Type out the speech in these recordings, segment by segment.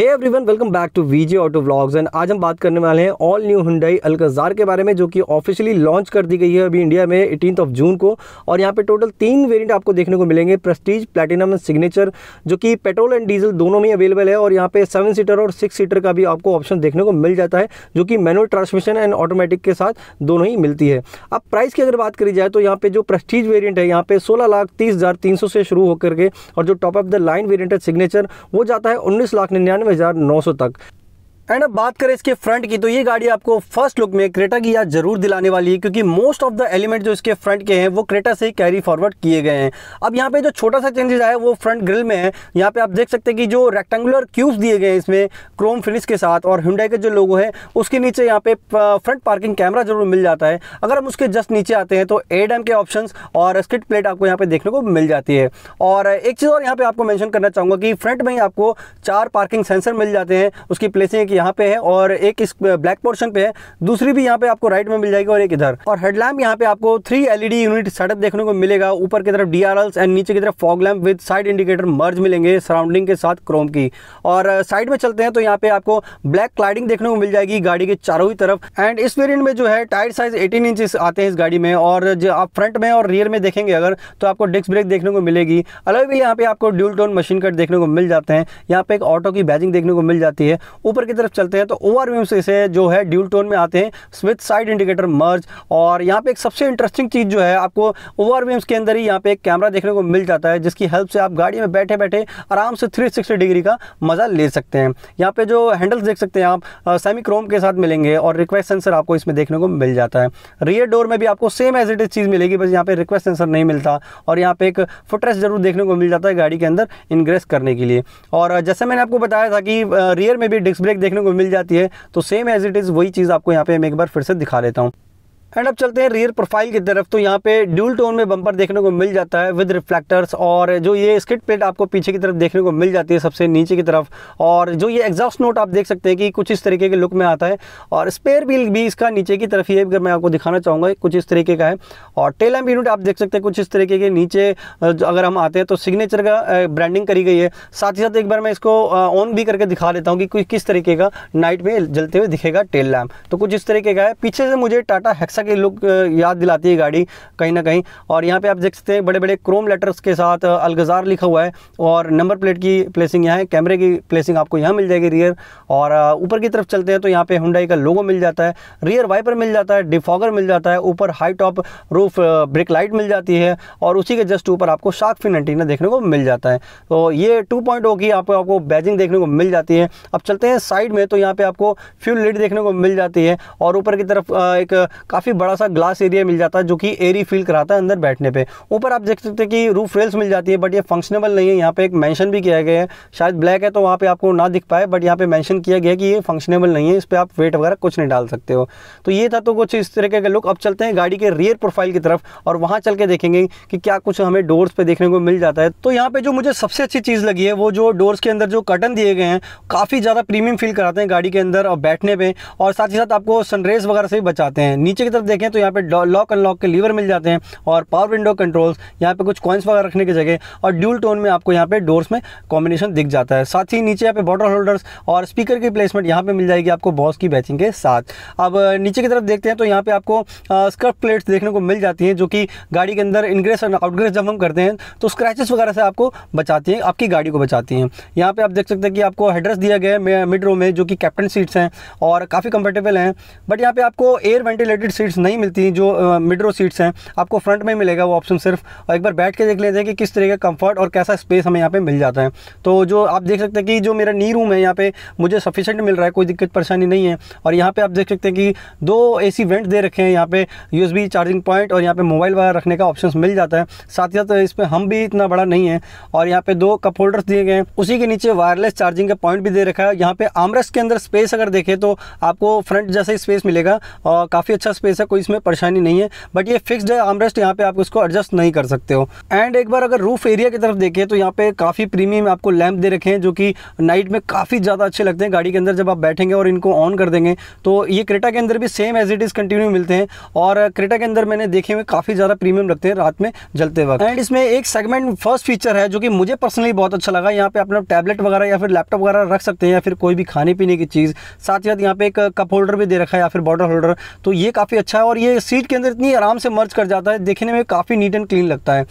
Hey everyone welcome back to VJ auto vlogs and आज हम बात करने वाले हैं ऑल न्यू हुंडई अलकजार के बारे में जो कि ऑफिशियली लॉन्च कर दी गई है अभी इंडिया में एटीन ऑफ जून को और यहाँ पे टोटल तीन वेरिएंट आपको देखने को मिलेंगे प्रस्टीज प्लेटिनम एंड सिग्नेचर जो कि पेट्रोल एंड डीजल दोनों में अवेलेबल है और यहाँ पे सेवन सीटर और सिक्स सीटर का भी आपको ऑप्शन देखने को मिल जाता है जो कि मैनुअल ट्रांसमिशन एंड ऑटोमेटिक के साथ दोनों ही मिलती है अब प्राइस की अगर बात करी जाए तो यहाँ पे जो प्रस्टीज वेरियंट है यहाँ पे सोलह लाख तीस हज़ार तीन सौ से शुरू होकर के और जो top of the line variant है सिग्नेचर वो जाता है उन्नीस लाख निन्यानवे हज़ार नौ सौ तक एंड अब बात करें इसके फ्रंट की तो ये गाड़ी आपको फर्स्ट लुक में क्रेटा की याद जरूर दिलाने वाली है क्योंकि मोस्ट ऑफ द एलिमेंट जो इसके फ्रंट के हैं वो क्रेटा से ही कैरी फॉरवर्ड किए गए हैं अब यहाँ पे जो छोटा सा चेंजेस आया वो फ्रंट ग्रिल में है यहाँ पे आप देख सकते हैं कि जो रेक्टेंगुलर क्यूब्स दिए गए हैं इसमें क्रोम फिनिश के साथ और हिंडाई का जो लोगो है उसके नीचे यहाँ पे फ्रंट पार्किंग कैमरा जरूर मिल जाता है अगर हम उसके जस्ट नीचे आते हैं तो ए के ऑप्शन और स्किट प्लेट आपको यहाँ पे देखने को मिल जाती है और एक चीज़ और यहाँ पे आपको मैंशन करना चाहूँगा कि फ्रंट में ही आपको चार पार्किंग सेंसर मिल जाते हैं उसकी प्लेसिंग यहाँ पे है और एक इस ब्लैक पोर्शन पे है दूसरी भी यहाँ पे आपको राइट में मिल जाएगी और एक इधर और हेडलैम्प यहाँ पे आपको थ्री एलईडी यूनिट सेटअप देखने को मिलेगा ऊपर की तरफ डी एंड नीचे की तरफ fog lamp with side indicator merge मिलेंगे सराउंडिंग के साथ क्रोम की और साइड uh, में चलते हैं तो यहाँ पे आपको ब्लैक क्लाइडिंग देखने को मिल जाएगी गाड़ी के चारों ही तरफ एंड इस वेरियंट में जो है टायर साइज एटीन इंच आते हैं इस गाड़ी में और जो आप फ्रंट में और रियर में देखेंगे अगर तो आपको डिस्क ब्रेक देखने को मिलेगी अलग भी यहाँ पे आपको ड्यूल टोन मशीन कट देखने को मिल जाते हैं यहाँ पे एक ऑटो की बैजिंग देखने को मिल जाती है ऊपर की तरफ तरफ चलते हैं तो ओवरव्यू से इसे जो है ड्यूल टोन में आते हैं स्विथ साइड इंडिकेटर मर्ज और यहाँ पे एक सबसे इंटरेस्टिंग चीज़ जो है आपको ओवरव्यूम्स के अंदर ही यहाँ पे एक कैमरा देखने को मिल जाता है जिसकी हेल्प से आप गाड़ी में बैठे बैठे आराम से थ्री डिग्री का मज़ा ले सकते हैं यहाँ पे जो हैंडल्स देख सकते हैं आप सेमी क्रोम के साथ मिलेंगे और रिक्वेस्ट सेंसर आपको इसमें देखने को मिल जाता है रियर डोर में भी आपको सेम एज इट इज चीज़ मिलेगी बस यहाँ पर रिक्वेस्ट सेंसर नहीं मिलता और यहाँ पर एक फुटरेस्ट जरूर देखने को मिल जाता है गाड़ी के अंदर इनग्रेस करने के लिए और जैसे मैंने आपको बताया था कि रियर में भी डिस्क ब्रेक देखने को मिल जाती है तो सेम एज इट इज़ वही चीज़ आपको यहाँ पे मैं एक बार फिर से दिखा लेता हूँ एंड अब चलते हैं रियर प्रोफाइल की तरफ तो यहाँ पे ड्यूल टोन में बम्पर देखने को मिल जाता है विद रिफ्लेक्टर्स और जो ये स्किट प्लेट आपको पीछे की तरफ देखने को मिल जाती है सबसे नीचे की तरफ और जो ये एग्जॉस्ट नोट आप देख सकते हैं कि कुछ इस तरीके के लुक में आता है और स्पेयर व्हील भी इसका नीचे की तरफ ही मैं आपको दिखाना चाहूँगा कुछ इस तरीके का है और टेल एम्प यूनिट आप देख सकते हैं कुछ इस तरीके के नीचे अगर हम आते हैं तो सिग्नेचर का ब्रांडिंग करी गई है साथ ही साथ एक बार मैं इसको ऑन भी करके दिखा देता हूँ कि किस तरीके का नाइट में जलते हुए दिखेगा टेल लैम्प तो कुछ इस तरीके का है पीछे से मुझे टाटा हेक्सा ऐसा कि लुक याद दिलाती है गाड़ी कहीं ना कहीं और यहाँ पे आप देख सकते हैं बड़े बड़े क्रोम लेटर्स के साथ अलगजार लिखा हुआ है और नंबर प्लेट की प्लेसिंग यहाँ है कैमरे की प्लेसिंग आपको यहाँ मिल जाएगी रियर और ऊपर की तरफ चलते हैं तो यहाँ पे हुंडाई का लोगो मिल जाता है रियर वाइपर मिल जाता है डिफॉगर मिल जाता है ऊपर high top roof brake light मिल जाती है और उसी के जस्ट ऊपर आपको शार्क फिन एंटीना देखने को मिल जाता है तो ये टू पॉइंट oh की आपको आपको बैजिंग देखने को मिल जाती है अब चलते हैं साइड में तो यहाँ पे आपको फ्यूल लीड देखने को मिल जाती है और ऊपर की तरफ एक काफ़ी काफ़ी बड़ा सा ग्लास एरिया मिल जाता है जो कि एरी फील कराता है अंदर बैठने पे ऊपर आप देख सकते हैं कि रूफ रेल्स मिल जाती है बट ये फंक्शनेबल नहीं है यहाँ पे एक मेंशन भी किया गया है शायद ब्लैक है तो वहाँ पे आपको ना दिख पाए बट यहाँ पे मेंशन किया गया कि ये फंक्शनेबल नहीं है इस पर आप वेट वगैरह कुछ नहीं डाल सकते हो तो ये था तो कुछ इस तरीके का लुक अब चलते हैं गाड़ी के रियर प्रोफाइल की तरफ और वहाँ चल के देखेंगे कि क्या कुछ हमें डोर्स पर देखने को मिल जाता है तो यहाँ पर जो मुझे सबसे अच्छी चीज़ लगी है वो जो डोर्स के अंदर जो कटन दिए गए हैं काफ़ी ज़्यादा प्रीमियम फील कराते हैं गाड़ी के अंदर और बैठने पर और साथ ही साथ आपको सनरेज वगैरह से भी बचाते हैं नीचे की तरफ देखें तो यहाँ पे लॉक अनलॉक के लीवर मिल जाते हैं और पावर विंडो कंट्रोल्स यहाँ पे कुछ कॉइन्स वगैरह रखने की जगह और ड्यूल टोन में आपको यहाँ पे डोर्स में कॉम्बिनेशन दिख जाता है साथ ही नीचे यहाँ पे बॉटल होल्डर्स और स्पीकर की प्लेसमेंट यहाँ पे मिल जाएगी आपको बॉस की बैचिंग के साथ अब नीचे की तरफ देखते हैं तो यहाँ पे आपको स्कर्फ प्लेट्स देखने को मिल जाती हैं जो कि गाड़ी के अंदर इनग्रेस और आउटग्रेस जब हम करते हैं तो स्क्रैचेस वगैरह से आपको बचाती हैं आपकी गाड़ी को बचाती हैं यहाँ पर आप देख सकते हैं कि आपको हेड्रेस दिया गया है मिड रो में जो कि कैप्टन सीट्स हैं और काफ़ी कंफर्टेबल हैं बट यहाँ पे आपको एयर वेंटिलेटेड सीट सीट्स नहीं मिलती जो मिड रो सीट्स हैं आपको फ्रंट में मिलेगा वो ऑप्शन सिर्फ और एक बार बैठ के देख लेते हैं कि किस तरह का कंफर्ट और कैसा स्पेस हमें यहाँ पे मिल जाता है तो जो आप देख सकते हैं कि जो मेरा नी रूम है यहाँ पे मुझे सफिशेंट मिल रहा है कोई दिक्कत परेशानी नहीं है और यहाँ पे आप देख सकते हैं कि दो ए सी वेंट दे रखे हैं यहाँ पे यू चार्जिंग पॉइंट और यहाँ पे मोबाइल वगैरह रखने का ऑप्शन मिल जाता है साथ ही साथ इस पर हम भी इतना बड़ा नहीं है और यहाँ पे दो कप होल्डर्स दिए गए हैं उसी के नीचे वायरलेस चार्जिंग का पॉइंट भी दे रखा है यहाँ पे आमरस के अंदर स्पेस अगर देखें तो आपको फ्रंट जैसा ही स्पेस मिलेगा और काफ़ी अच्छा स्पेस ऐसा कोई इसमें परेशानी नहीं है बट ये फिक्स्ड है आमरेस्ट यहाँ पे आप उसको एडजस्ट नहीं कर सकते हो एंड एक बार अगर रूफ एरिया की तरफ देखें तो यहाँ पे काफ़ी प्रीमियम आपको लैंप दे रखे हैं जो कि नाइट में काफ़ी ज़्यादा अच्छे लगते हैं गाड़ी के अंदर जब आप बैठेंगे और इनको ऑन कर देंगे तो ये क्रेटा के अंदर भी same as it is continue मिलते हैं और क्रेटा के अंदर मैंने देखे हुए काफ़ी ज़्यादा प्रीमियम लगते हैं रात में जलते वक्त एंड इसमें एक सेगमेंट फर्स्ट फीचर है जो कि मुझे पर्सनली बहुत अच्छा लगा यहाँ पे अपना टैबलेट वगैरह या फिर लैपटॉप वगैरह रख सकते हैं या फिर कोई भी खाने पीने की चीज़ साथ ही साथ यहाँ पे एक कप होल्डर भी दे रखा है या फिर बॉटल होल्डर तो ये काफ़ी अच्छा है और ये सीट के अंदर इतनी आराम से मर्ज कर जाता है देखने में काफ़ी नीट एंड क्लीन लगता है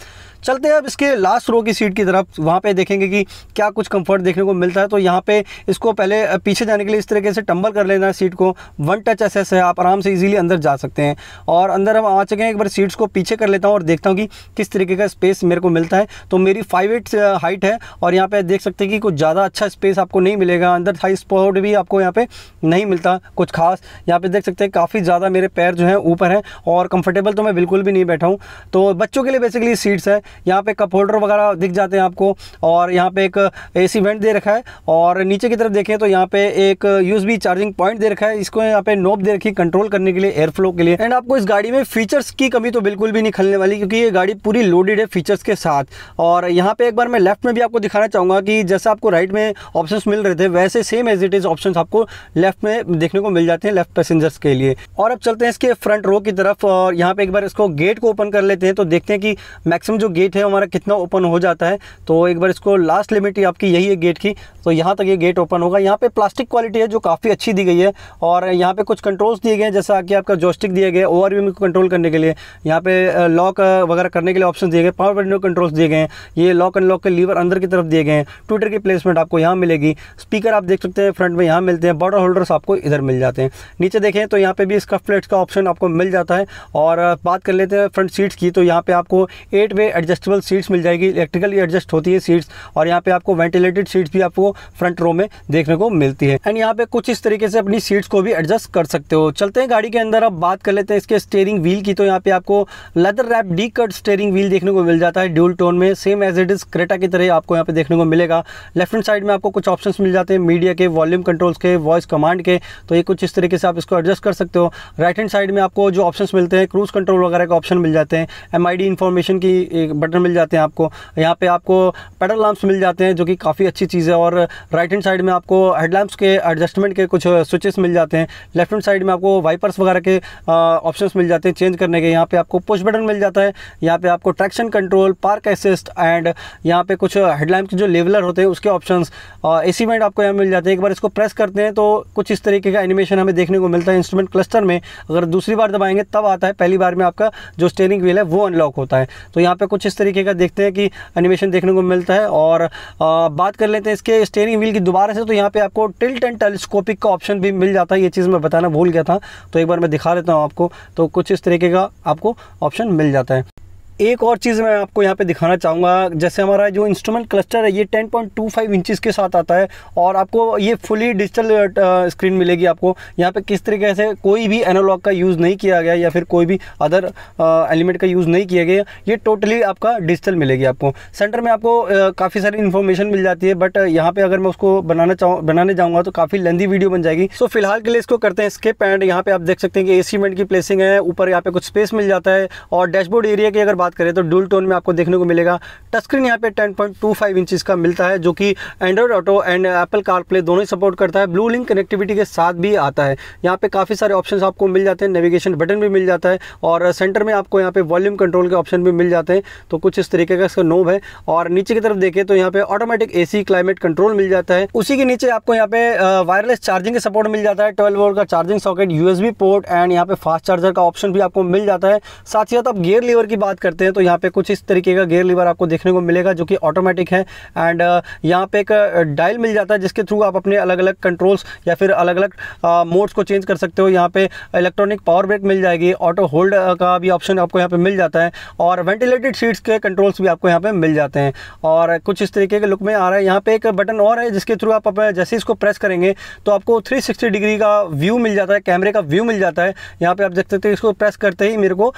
चलते हैं अब इसके लास्ट रो की सीट की तरफ वहाँ पे देखेंगे कि क्या कुछ कंफर्ट देखने को मिलता है तो यहाँ पे इसको पहले पीछे जाने के लिए इस तरीके से टंबल कर लेना है सीट को वन टच एस है आप आराम से इजीली अंदर जा सकते हैं और अंदर हम आ चुके हैं एक बार सीट्स को पीछे कर लेता हूँ और देखता हूँ कि किस तरीके का स्पेस मेरे को मिलता है तो मेरी फाइव एट हाइट है और यहाँ पर देख सकते हैं कि कुछ ज़्यादा अच्छा स्पेस आपको नहीं मिलेगा अंदर हाई स्पॉट भी आपको यहाँ पर नहीं मिलता कुछ खास यहाँ पर देख सकते हैं काफ़ी ज़्यादा मेरे पैर जो हैं ऊपर हैं और कम्फर्टेबल तो मैं बिल्कुल भी नहीं बैठा हूँ तो बच्चों के लिए बेसिकली सीट्स है यहाँ पे कप होल्डर वगैरह दिख जाते हैं आपको और यहाँ पे एक ए सी वेंट दे रखा है और नीचे की तरफ देखें तो यहाँ पे एक यूएसबी चार्जिंग पॉइंट दे रखा है इसको यहाँ पे नोब दे रखी कंट्रोल करने के लिए एयर फ्लो के लिए एंड आपको इस गाड़ी में फीचर्स की कमी तो बिल्कुल भी नहीं खलने वाली क्योंकि ये गाड़ी पूरी लोडेड है फीचर्स के साथ और यहाँ पे एक बार मैं लेफ्ट में भी आपको दिखाना चाहूँगा कि जैसे आपको राइट में ऑप्शन मिल रहे थे वैसे same as it is option आपको लेफ्ट में देखने को मिल जाते हैं लेफ्ट पैसेंजर्स के लिए और अब चलते हैं इसके फ्रंट रो की तरफ और यहाँ पे एक बार इसको गेट को ओपन कर लेते हैं तो देखते हैं कि मैक्सिमम जो गेट है हमारा कितना ओपन हो जाता है तो एक बार इसको लास्ट लिमिट ही आपकी यही है गेट की तो यहाँ तक ये गेट ओपन होगा यहाँ पे प्लास्टिक क्वालिटी है जो काफ़ी अच्छी दी गई है और यहाँ पे कुछ कंट्रोल्स दिए गए हैं जैसा कि आपका जोस्टिक दिया गया है ओवरव्यू में कंट्रोल करने के लिए यहाँ पे लॉक वगैरह करने के लिए ऑप्शन दिए गए पावर विंडो कंट्रोल्स दिए गए हैं ये लॉक एंड लॉक के लीवर अंदर की तरफ दिए गए हैं ट्विटर की प्लेसमेंट आपको यहाँ मिलेगी स्पीकर आप देख सकते हैं फ्रंट में यहाँ मिलते हैं बॉर्डर होल्डर्स आपको इधर मिल जाते हैं नीचे देखें तो यहाँ पर भी इसका फ्लेट्स का ऑप्शन आपको मिल जाता है और बात कर लेते हैं फ्रंट सीट्स की तो यहाँ पर आपको eight way adjust adjustable seats मिल जाएगी इलेक्ट्रिकली एडजस्ट होती है सीट्स और यहाँ पे आपको वेंटिलेटेड सीट्स भी आपको फ्रंट रो में देखने को मिलती है एंड यहाँ पे कुछ इस तरीके से अपनी सीट्स को भी एडजस्ट कर सकते हो चलते हैं गाड़ी के अंदर अब बात कर लेते हैं इसके स्टेयरिंग व्हील की तो यहाँ पे आपको leather wrap D cut steering wheel देखने को मिल जाता है ड्यूल टोन में same as it is Creta की तरह आपको यहाँ पे देखने को मिलेगा लेफ्ट हैंड साइड में आपको कुछ ऑप्शन मिल जाते हैं मीडिया के वॉल्यूम कंट्रोल्स के वॉइस कमांड के तो ये कुछ इस तरीके से आप इसको एडजस्ट कर सकते हो राइट हैंड साइड में आपको जो ऑप्शन मिलते हैं क्रूज कंट्रोल वगैरह के ऑप्शन मिल जाते हैं एम आई डी इन्फॉर्मेशन की बटन मिल जाते हैं आपको यहाँ पे आपको पेडल लैम्प्स मिल जाते हैं जो कि काफ़ी अच्छी चीज़ है और राइट हैंड साइड में आपको हेडलैम्प्स के एडजस्टमेंट के कुछ स्विचेस मिल जाते हैं लेफ्ट हैंड साइड में आपको वाइपर्स वगैरह के ऑप्शन मिल जाते हैं चेंज करने के यहाँ पर आपको पुश बटन मिल जाता है यहाँ पर आपको traction control park assist and यहाँ पर कुछ हेडलैम्प के जो लेवलर होते हैं उसके ऑप्शन ए सी आपको यहाँ मिल जाते हैं एक बार इसको प्रेस करते हैं तो कुछ इस तरीके का एनिमेशन हमें देखने को मिलता है इंस्ट्रूमेंट क्लस्टर में अगर दूसरी बार दबाएंगे तब आता है पहली बार में आपका जो स्टेयरिंग व्हील है वो अनलॉक होता है तो यहाँ पे कुछ इस तरीके का देखते हैं कि एनिमेशन देखने को मिलता है और आ, बात कर लेते हैं इसके स्टेयरिंग व्हील की दोबारा से तो यहाँ पे आपको टिल्ट एंड टेलीस्कोपिक का ऑप्शन भी मिल जाता है ये चीज़ मैं बताना भूल गया था तो एक बार मैं दिखा देता हूँ आपको तो कुछ इस तरीके का आपको ऑप्शन मिल जाता है एक और चीज़ मैं आपको यहाँ पे दिखाना चाहूँगा जैसे हमारा जो इंस्ट्रूमेंट क्लस्टर है ये 10.25 पॉइंट के साथ आता है और आपको ये फुली डिजिटल स्क्रीन मिलेगी आपको यहाँ पे किस तरीके से कोई भी एनालॉग का यूज़ नहीं किया गया या फिर कोई भी अदर एलिमेंट का यूज़ नहीं किया गया ये टोटली आपका डिजिटल मिलेगी आपको सेंटर में आपको काफ़ी सारी इन्फॉर्मेशन मिल जाती है बट यहाँ पर अगर मैं उसको बनाना चाहूँ बनाने जाऊँगा तो काफ़ी लेंदी वीडियो बन जाएगी सो फिलहाल के लिए इसको करते हैं स्केप एंड यहाँ पर आप देख सकते हैं कि सीमेंट की प्लेसिंग है ऊपर यहाँ पे कुछ स्पेस मिल जाता है और डैशबोर्ड एरिया की अगर बात बात करें तो डुल टोन में आपको देखने को मिलेगा टच स्क्रीन यहाँ पे 10.25 पॉइंट का मिलता है जो कि Android auto and Apple CarPlay दोनों ही सपोर्ट करता है ब्लू लिंक कनेक्टिविटी के साथ भी आता है यहाँ पे काफ़ी सारे ऑप्शन आपको मिल जाते हैं नेविगेशन बटन भी मिल जाता है और सेंटर में आपको यहाँ पे वॉल्यूम कंट्रोल के ऑप्शन भी मिल जाते हैं तो कुछ इस तरीके का इसका नोब है और नीचे की तरफ देखें तो यहाँ पे ऑटोमेटिक ए क्लाइमेट कंट्रोल मिल जाता है उसी के नीचे आपको यहाँ पे वायरलेस चार्जिंग का सपोर्ट मिल जाता है ट्वेल्व वोल्ट का charging socket USB port and यहाँ पे फास्ट चार्जर का ऑप्शन भी आपको मिल जाता है साथ ही साथ आप गियर लीवर की बात करते करते हैं तो यहाँ पे कुछ इस तरीके का गेयर लीवर आपको देखने को मिलेगा जो कि ऑटोमेटिक है एंड uh, यहाँ पे एक डायल uh, मिल जाता है जिसके थ्रू आप अपने अलग अलग कंट्रोल्स या फिर अलग अलग मोड्स को चेंज कर सकते हो यहाँ पे इलेक्ट्रॉनिक पावर ब्रेक मिल जाएगी ऑटो होल्ड uh, का भी ऑप्शन आपको यहाँ पे मिल जाता है और वेंटिलेटेड सीट्स के कंट्रोल्स भी आपको यहाँ पे मिल जाते हैं और कुछ इस तरीके के लुक में आ रहा है यहाँ पे एक बटन और है जिसके थ्रू आप जैसे इसको प्रेस करेंगे तो आपको थ्री डिग्री का व्यू मिल जाता है कैमरे का व्यू मिल जाता है यहाँ पर आप देख सकते हैं इसको प्रेस करते ही मेरे को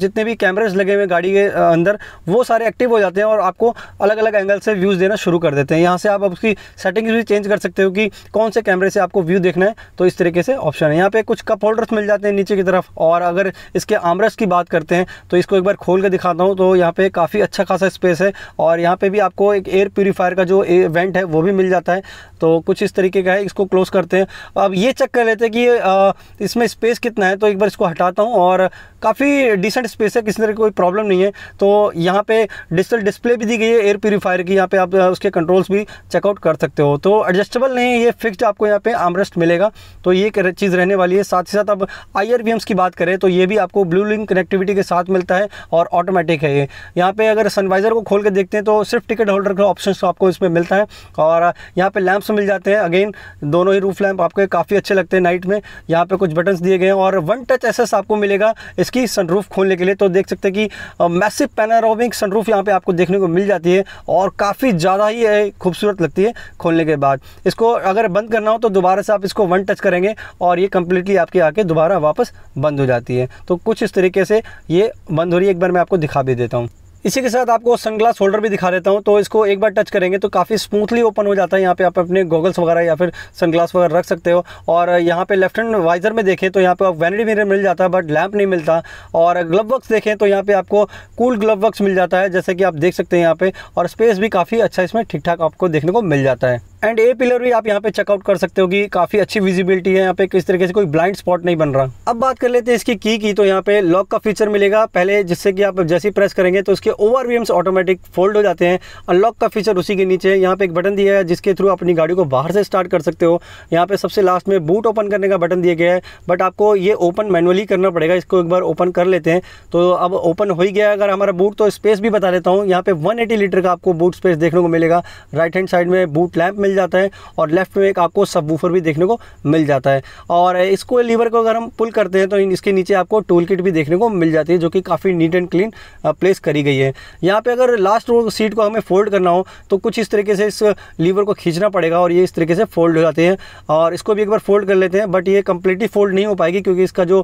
जितने भी कैमरेज लगे हुए गाड़ी के अंदर वो सारे एक्टिव हो जाते हैं और आपको अलग अलग एंगल से व्यूज़ देना शुरू कर देते हैं यहाँ से आप उसकी सेटिंग्स भी चेंज कर सकते हो कि कौन से कैमरे से आपको व्यू देखना है तो इस तरीके से ऑप्शन है यहाँ पे कुछ कप होल्डर्स मिल जाते हैं नीचे की तरफ और अगर इसके आमरस की बात करते हैं तो इसको एक बार खोल के दिखाता हूँ तो यहाँ पे काफ़ी अच्छा खासा स्पेस है और यहाँ पर भी आपको एक एयर प्योरीफायर का जो वेंट है वो भी मिल जाता है तो कुछ इस तरीके का है इसको क्लोज़ करते हैं अब ये चेक कर लेते हैं कि इसमें स्पेस कितना है तो एक बार इसको हटाता हूँ और काफ़ी डिसेंट स्पेस है किसी तरह की कोई प्रॉब्लम नहीं है तो यहाँ पे डिजिटल डिस्प्ले भी दी गई है एयर प्योरीफायर की यहाँ पे आप उसके कंट्रोल्स भी चेकआउट कर सकते हो तो एडजस्टेबल नहीं है ये फिक्स्ड आपको यहाँ पे आमरेस्ट मिलेगा तो ये चीज़ रहने वाली है साथ ही साथ अब आई की बात करें तो ये भी आपको ब्लू लिंक कनेक्टिविटी के साथ मिलता है और ऑटोमेटिक है ये यहाँ पर अगर सनवाइज़र को खोल के देखते हैं तो सिर्फ टिकट होल्डर का ऑप्शन तो आपको इसमें मिलता है और यहाँ पर लैम्प्स लैम्प्स मिल जाते हैं अगेन दोनों ही रूफ लैम्प आपके काफ़ी अच्छे लगते हैं नाइट में यहाँ पे कुछ बटन्स दिए गए हैं और वन टच एस आपको मिलेगा इसकी सनरूफ खोलने के लिए तो देख सकते हैं कि मैसिव पैनारोमिक सनरूफ यहाँ पर आपको देखने को मिल जाती है और काफ़ी ज़्यादा ही खूबसूरत लगती है खोलने के बाद इसको अगर बंद करना हो तो दोबारा से आप इसको वन टच करेंगे और ये कम्प्लीटली आपके आके दोबारा वापस बंद हो जाती है तो कुछ इस तरीके से ये बंद हो रही है एक बार मैं आपको दिखा भी देता हूँ इसी के साथ आपको सनग्लास होल्डर भी दिखा देता हूँ तो इसको एक बार टच करेंगे तो काफ़ी स्मूथली ओपन हो जाता है यहाँ पे आप अपने गॉगल्स वगैरह या फिर सनग्लास वगैरह रख सकते हो और यहाँ पे लेफ्ट हैंड वाइजर में देखें तो यहाँ पे आप वैनिटी मिरर मिल जाता है बट लैंप नहीं मिलता और ग्लव वर्क्स देखें तो यहाँ पर आपको कूल ग्लव वर्क्स मिल जाता है जैसे कि आप देख सकते हैं यहाँ पर और स्पेस भी काफ़ी अच्छा इसमें ठीक ठाक आपको देखने को मिल जाता है एंड ए पिलर भी आप यहाँ पे चेकआउट कर सकते हो कि काफ़ी अच्छी विजिबिलिटी है यहाँ पे किस तरीके से कोई ब्लाइंड स्पॉट नहीं बन रहा अब बात कर लेते हैं इसकी की की तो यहाँ पे लॉक का फीचर मिलेगा पहले जिससे कि आप जैसे ही प्रेस करेंगे तो उसके ओवर ऑटोमेटिक फोल्ड हो जाते हैं अनलॉक का फीचर उसी के नीचे यहाँ पे एक बटन दिया है जिसके थ्रू अपनी गाड़ी को बाहर से स्टार्ट कर सकते हो यहाँ पे सबसे लास्ट में बूट ओपन करने का बटन दिया गया है बट आपको ये ओपन मैनुअली करना पड़ेगा इसको एक बार ओपन कर लेते हैं तो अब ओपन हो ही गया अगर हमारा बूट तो स्पेस भी बता देता हूँ यहाँ पे वन लीटर का आपको बूट स्पेस देखने को मिलेगा राइट हैंड साइड में बूट लैम्प मिल जाता है और लेफ्ट में एक आपको सब भी देखने को मिल जाता है और इसको लीवर को अगर हम पुल करते हैं तो इसके नीचे आपको टूल किट भी देखने को मिल जाती है जो कि काफ़ी नीट एंड क्लीन प्लेस करी गई है यहाँ पर अगर लास्ट सीट को हमें फोल्ड करना हो तो कुछ इस तरीके से इस लीवर को खींचना पड़ेगा और ये इस तरीके से फोल्ड हो जाते हैं और इसको भी एक बार फोल्ड कर लेते हैं बट ये कम्प्लीटली फोल्ड नहीं हो पाएगी क्योंकि इसका जो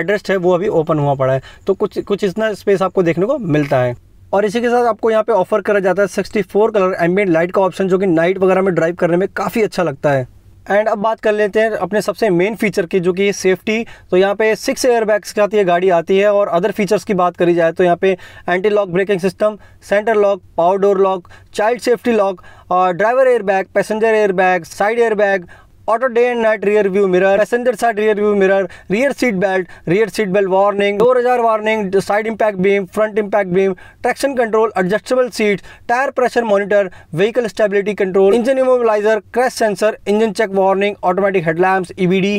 हेडरेस्ट है वो अभी ओपन हुआ पड़ा है तो कुछ कुछ इतना स्पेस आपको देखने को मिलता है और इसी के साथ आपको यहाँ पे ऑफर करा जाता है 64 कलर एम्बियट लाइट का ऑप्शन जो कि नाइट वगैरह में ड्राइव करने में काफ़ी अच्छा लगता है एंड अब बात कर लेते हैं अपने सबसे मेन फीचर की जो कि सेफ्टी तो यहाँ पे सिक्स एयरबैग्स के साथ ये गाड़ी आती है और अदर फीचर्स की बात करी जाए तो यहाँ पे anti lock braking system centre lock power door lock child safety lock driver airbag passenger airbag side airbag auto day and night rear view mirror passenger side rear view mirror rear seat belt rear seat belt warning door ajar warning side impact beam front impact beam traction control adjustable seats tire pressure monitor vehicle stability control engine immobilizer crash sensor engine check warning automatic headlamps ebd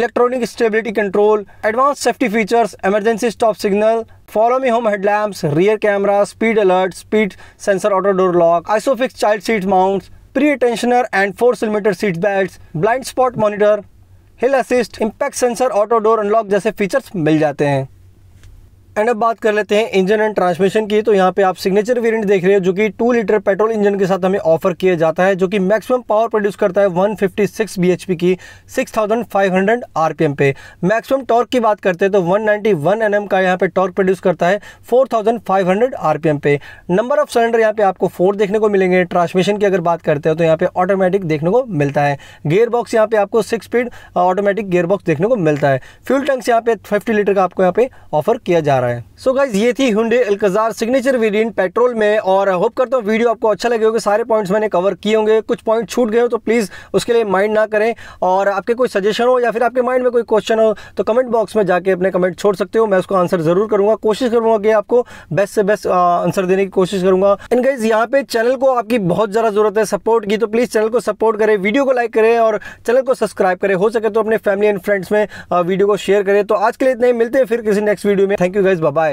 electronic stability control, advanced safety features, emergency stop signal, follow me home headlamps, rear camera, speed alert, speed sensor auto door lock, ISOFIX child seat mounts, pre tensioner and force limiter seat belt blind spot monitor hill assist impact sensor auto door unlock जैसे features मिल जाते हैं and अब बात कर लेते हैं engine and transmission की तो यहाँ पे आप सिग्नेचर वेरिएंट देख रहे हो जो कि टू लीटर पेट्रोल इंजन के साथ हमें ऑफर किया जाता है जो कि मैक्सिमम पावर प्रोड्यूस करता है 156 bhp की 6500 rpm पे मैक्सिमम टॉर्क की बात करते हैं तो 191 nm का यहाँ पे टॉर्क प्रोड्यूस करता है 4500 rpm पे नंबर ऑफ सिलेंडर यहाँ पे आपको फोर देखने को मिलेंगे ट्रांसमिशन की अगर बात करते हो तो यहाँ पे ऑटोमेटिक देखने को मिलता है गेयर बॉक्स यहाँ पे आपको six speed automatic gear box देखने को मिलता है फ्यूल टंक्स यहाँ पे फिफ्टी लीटर का आपको यहाँ पे ऑफर किया जा रहा है Nusantara ya. So so guys ये थी Hyundai Alcazar signature variant petrol में और होप करता हूँ वीडियो आपको अच्छा लगे होगा सारे पॉइंट्स मैंने कवर किए होंगे कुछ पॉइंट छूट गए हो तो प्लीज़ उसके लिए माइंड ना करें और आपके कोई सजेशन हो या फिर आपके माइंड में कोई क्वेश्चन हो तो कमेंट बॉक्स में जाके अपने कमेंट छोड़ सकते हो मैं उसको आंसर ज़रूर करूँगा कोशिश करूँगा कि आपको बेस्ट से बेस्ट आंसर देने की कोशिश करूँगा एंड गाइज यहाँ पे चैनल को आपकी बहुत ज़्यादा ज़रूरत है सपोर्ट की तो प्लीज़ चैनल को सपोर्ट करें वीडियो को लाइक करें और चैनल को सब्सक्राइब करें हो सके तो अपने फैमिली एंड फ्रेंड्स में वीडियो को शेयर करें तो आज के लिए इतने मिलते हैं फिर किसी नेक्स्ट वीडियो में थैंक यू गाइज बाय